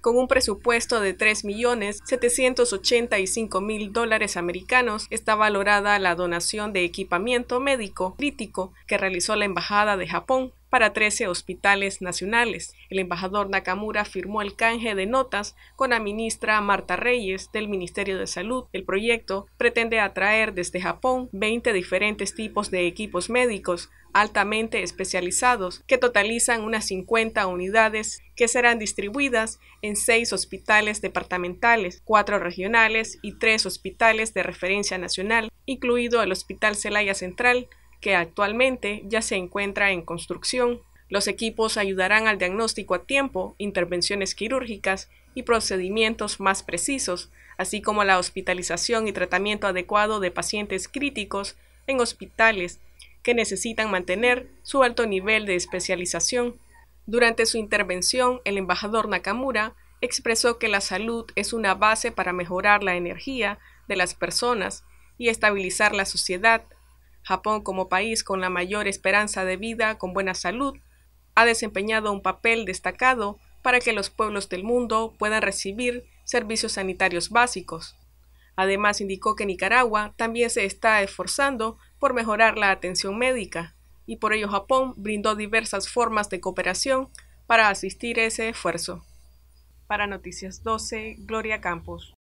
con un presupuesto de 3.785.000 millones mil dólares americanos, está valorada la donación de equipamiento médico crítico que realizó la Embajada de Japón para 13 hospitales nacionales. El embajador Nakamura firmó el canje de notas con la ministra Marta Reyes del Ministerio de Salud. El proyecto pretende atraer desde Japón 20 diferentes tipos de equipos médicos altamente especializados que totalizan unas 50 unidades que serán distribuidas en seis hospitales departamentales, cuatro regionales y tres hospitales de referencia nacional, incluido el Hospital Celaya Central, que actualmente ya se encuentra en construcción. Los equipos ayudarán al diagnóstico a tiempo, intervenciones quirúrgicas y procedimientos más precisos, así como la hospitalización y tratamiento adecuado de pacientes críticos en hospitales que necesitan mantener su alto nivel de especialización. Durante su intervención, el embajador Nakamura expresó que la salud es una base para mejorar la energía de las personas y estabilizar la sociedad Japón como país con la mayor esperanza de vida, con buena salud, ha desempeñado un papel destacado para que los pueblos del mundo puedan recibir servicios sanitarios básicos. Además, indicó que Nicaragua también se está esforzando por mejorar la atención médica, y por ello Japón brindó diversas formas de cooperación para asistir a ese esfuerzo. Para Noticias 12, Gloria Campos.